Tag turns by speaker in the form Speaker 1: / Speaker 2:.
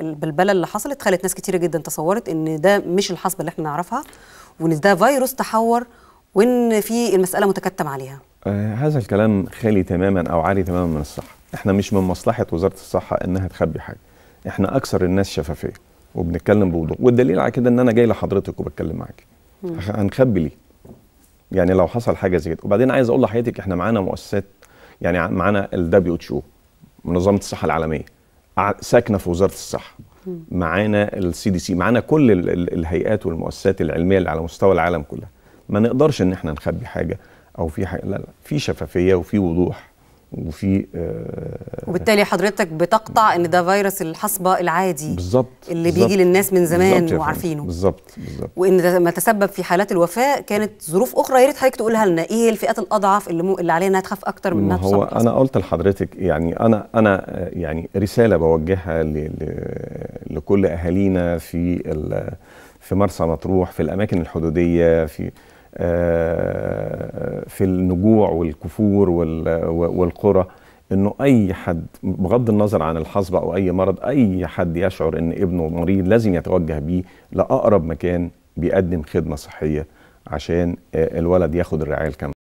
Speaker 1: بالبلل اللي حصلت خلت ناس كتيره جدا تصورت ان ده مش الحصبه اللي احنا نعرفها وان ده فيروس تحور وان في المساله متكتم عليها
Speaker 2: آه هذا الكلام خالي تماما او عالي تماما من الصحه احنا مش من مصلحه وزاره الصحه انها تخبي حاجه احنا اكثر الناس شفافيه وبنتكلم بوضوح والدليل على كده ان انا جاي لحضرتك وبتكلم معاكي هنخبي ليه يعني لو حصل حاجه زي كده وبعدين عايز اقول لحضرتك احنا معانا مؤسسات يعني معانا ال او منظمه الصحه العالميه ساكنه في وزاره الصحه معانا السي دي سي معانا كل الهيئات والمؤسسات العلميه اللي على مستوى العالم كلها ما نقدرش ان احنا نخبي حاجه او في حاجه لا لا في شفافيه وفي وضوح وفي آه وبالتالي
Speaker 1: حضرتك بتقطع ان ده فيروس الحصبه العادي بالظبط
Speaker 2: اللي بالزبط بيجي للناس من زمان وعارفينه بالظبط بالظبط
Speaker 1: وان ما تسبب في حالات الوفاه كانت ظروف اخرى يا ريت حضرتك تقولها لنا ايه الفئات الاضعف اللي, مو اللي عليها انها تخاف اكتر من نفسها هو
Speaker 2: انا قلت لحضرتك يعني انا انا آه، يعني رساله بوجهها ل ل لكل اهالينا في في مرسى مطروح في الاماكن الحدوديه في آه، في النجوع والكفور والقرى انه اي حد بغض النظر عن الحصبة او اي مرض اي حد يشعر ان ابنه مريض لازم يتوجه بيه لاقرب مكان بيقدم خدمة صحية عشان آه، الولد ياخد الرعاية الكاملة